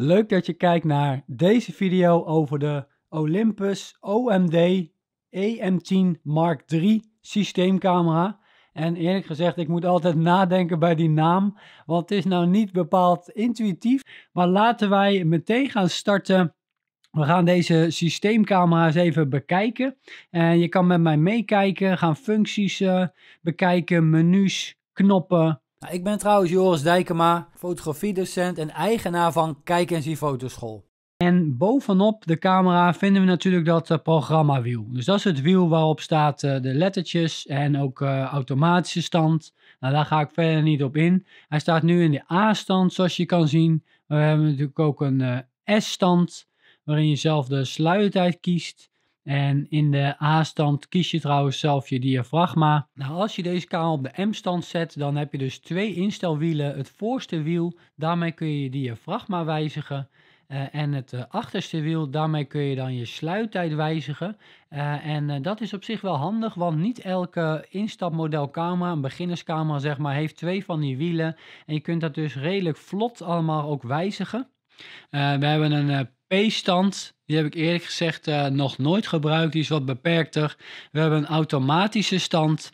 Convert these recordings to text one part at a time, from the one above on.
Leuk dat je kijkt naar deze video over de Olympus OMD EM10 Mark III systeemcamera. En eerlijk gezegd, ik moet altijd nadenken bij die naam, want het is nou niet bepaald intuïtief. Maar laten wij meteen gaan starten. We gaan deze systeemcamera eens even bekijken. En je kan met mij meekijken, gaan functies eh, bekijken, menus, knoppen, nou, ik ben trouwens Joris Dijkema, fotografiedocent en eigenaar van Kijk en Zie Fotoschool. En bovenop de camera vinden we natuurlijk dat eh, programmawiel. Dus dat is het wiel waarop staat eh, de lettertjes en ook eh, automatische stand. Nou, daar ga ik verder niet op in. Hij staat nu in de A-stand, zoals je kan zien. We hebben natuurlijk ook een S-stand, waarin je zelf de sluitertijd kiest. En in de A-stand kies je trouwens zelf je diafragma. Nou, als je deze kamer op de M-stand zet, dan heb je dus twee instelwielen. Het voorste wiel, daarmee kun je je diafragma wijzigen. Eh, en het eh, achterste wiel, daarmee kun je dan je sluittijd wijzigen. Eh, en dat is op zich wel handig, want niet elke instapmodelcamera, een beginnerscamera zeg maar, heeft twee van die wielen. En je kunt dat dus redelijk vlot allemaal ook wijzigen. we hebben een P-stand, die heb ik eerlijk gezegd eh, nog nooit gebruikt. Die is wat beperkter. We hebben een automatische stand.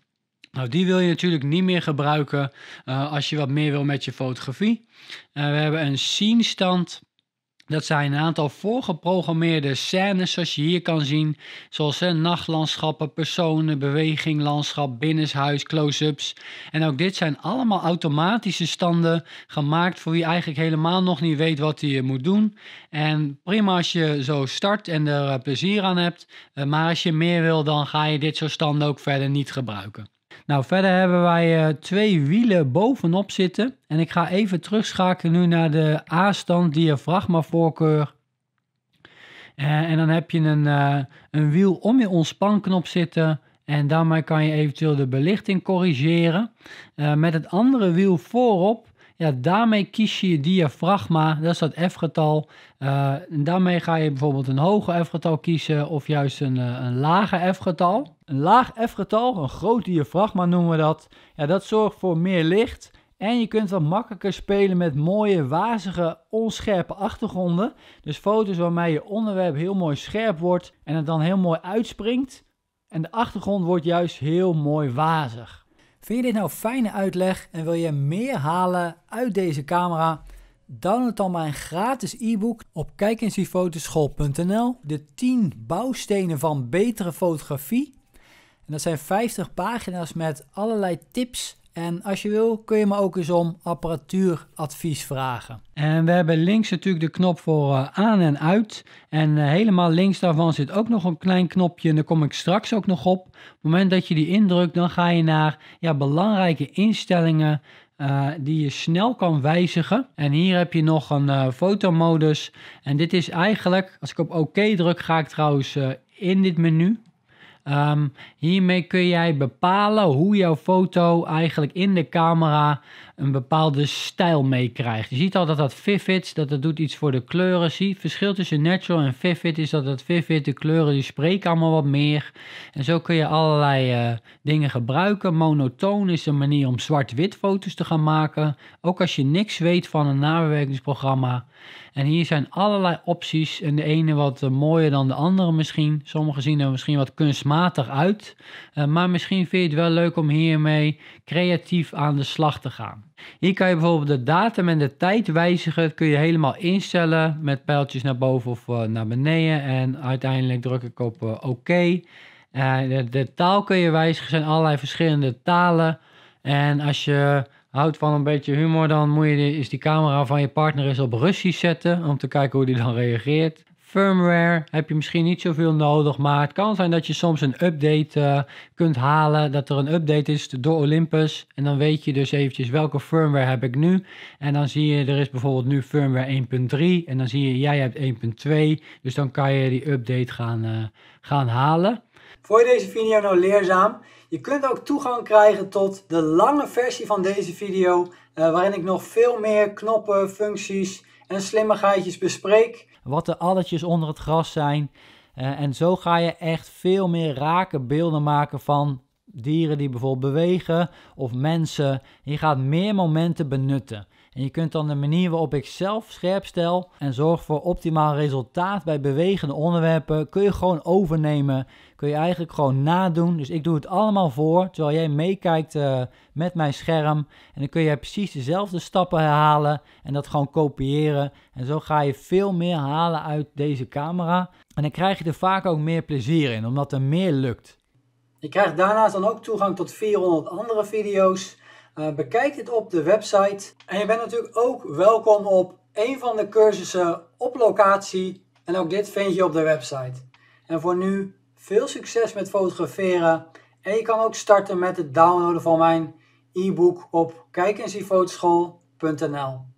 Nou, die wil je natuurlijk niet meer gebruiken eh, als je wat meer wil met je fotografie. Uh, we hebben een scene stand. Dat zijn een aantal voorgeprogrammeerde scènes zoals je hier kan zien. Zoals hè, nachtlandschappen, personen, beweging, landschap, binnenshuis, close-ups. En ook dit zijn allemaal automatische standen gemaakt voor wie eigenlijk helemaal nog niet weet wat hij eh, moet doen. En prima als je zo start en er eh, plezier aan hebt. Eh, maar als je meer wil dan ga je dit soort standen ook verder niet gebruiken. Nou, verder hebben wij eh, twee wielen bovenop zitten. En ik ga even terugschakelen nu naar de A-stand diafragma voorkeur. Eh, en dan heb je een, eh, een wiel om je ontspanknop zitten. En daarmee kan je eventueel de belichting corrigeren. met het andere wiel voorop ja, daarmee kies je je diafragma, dat is dat F-getal. Eh, daarmee ga je bijvoorbeeld een hoger F-getal kiezen of juist een, eh, een lage F-getal. Een laag F-getal, een groot diafragma noemen we dat. Ja, dat zorgt voor meer licht en je kunt wat makkelijker spelen met mooie, wazige, onscherpe achtergronden. Dus foto's waarmee je onderwerp heel mooi scherp wordt en het dan heel mooi uitspringt. En de achtergrond wordt juist heel mooi wazig. Vind je dit nou fijne uitleg en wil je meer halen uit deze camera? Download dan mijn gratis e-book op kijkinsinfotoschool.nl. De 10 bouwstenen van betere fotografie. En dat zijn 50 pagina's met allerlei tips en als je wil, kun je me ook eens om apparatuuradvies vragen. En we hebben links natuurlijk de knop voor eh, aan en uit. En eh, helemaal links daarvan zit ook nog een klein knopje. En daar kom ik straks ook nog op. Op het moment dat je die indrukt, dan ga je naar ja, belangrijke instellingen. Eh, die je snel kan wijzigen. En hier heb je nog een fotomodus. En dit is eigenlijk, als ik op OK druk, ga ik trouwens in dit menu Ehm, hiermee kun jij bepalen hoe jouw foto eigenlijk in de camera een bepaalde stijl meekrijgt. Je ziet al dat dat vivid, dat dat doet iets voor de kleuren. Zie, het verschil tussen natural en vivid is dat dat vivid, de kleuren die spreken allemaal wat meer. En zo kun je allerlei eh, dingen gebruiken. Monotoon is een manier om zwart-wit foto's te gaan maken. Ook als je niks weet van een nabewerkingsprogramma. En hier zijn allerlei opties. En de ene wat eh, mooier dan de andere misschien. Sommigen zien er misschien wat kunstmatig uit. Eh, maar misschien vind je het wel leuk om hiermee creatief aan de slag te gaan. Hier kan je bijvoorbeeld de datum en de tijd wijzigen. Dat kun je helemaal instellen met pijltjes naar boven of eh, naar beneden. En uiteindelijk druk ik op uh, oké. Eh, de, taal kun je wijzigen. Er zijn allerlei verschillende talen. En als je houdt van een beetje humor, dan moet je die, is die camera van je partner eens op Russisch zetten. Om te kijken hoe die dan reageert firmware heb je misschien niet zoveel nodig, maar het kan zijn dat je soms een update eh, kunt halen, dat er een update is door Olympus en dan weet je dus eventjes welke firmware heb ik nu. En dan zie je, er is bijvoorbeeld nu firmware 1.3 en dan zie je, jij hebt 1.2, dus dan kan je die update gaan, eh, gaan halen. Vond je deze video nou leerzaam? Je kunt ook toegang krijgen tot de lange versie van deze video eh, waarin ik nog veel meer knoppen, functies en slimmigheidjes bespreek. Wat de alletjes onder het gras zijn. Eh, en zo ga je echt veel meer rake beelden maken van dieren die bijvoorbeeld bewegen of mensen. Je gaat meer momenten benutten. En je kunt dan de manier waarop ik zelf scherp stel en zorg voor optimaal resultaat bij bewegende onderwerpen, kun je gewoon overnemen. Kun je eigenlijk gewoon nadoen. Dus ik doe het allemaal voor, terwijl jij meekijkt eh, met mijn scherm. En dan kun je precies dezelfde stappen herhalen en dat gewoon kopiëren. En zo ga je veel meer halen uit deze camera. En dan krijg je er vaak ook meer plezier in, omdat er meer lukt. Je krijgt daarnaast dan ook toegang tot 400 andere video's. Eh, bekijk dit op de website. En je bent natuurlijk ook welkom op een van de cursussen op locatie. En ook dit vind je op de website. En voor nu veel succes met fotograferen. En je kan ook starten met het downloaden van mijn e-book op kijkensiefotoschool.nl.